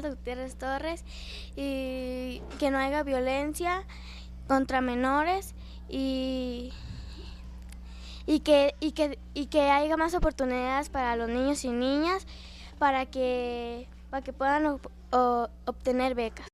de Gutiérrez Torres y que no haya violencia contra menores y, que, que, haya más oportunidades para los niños y niñas para que, para que puedan obtener becas.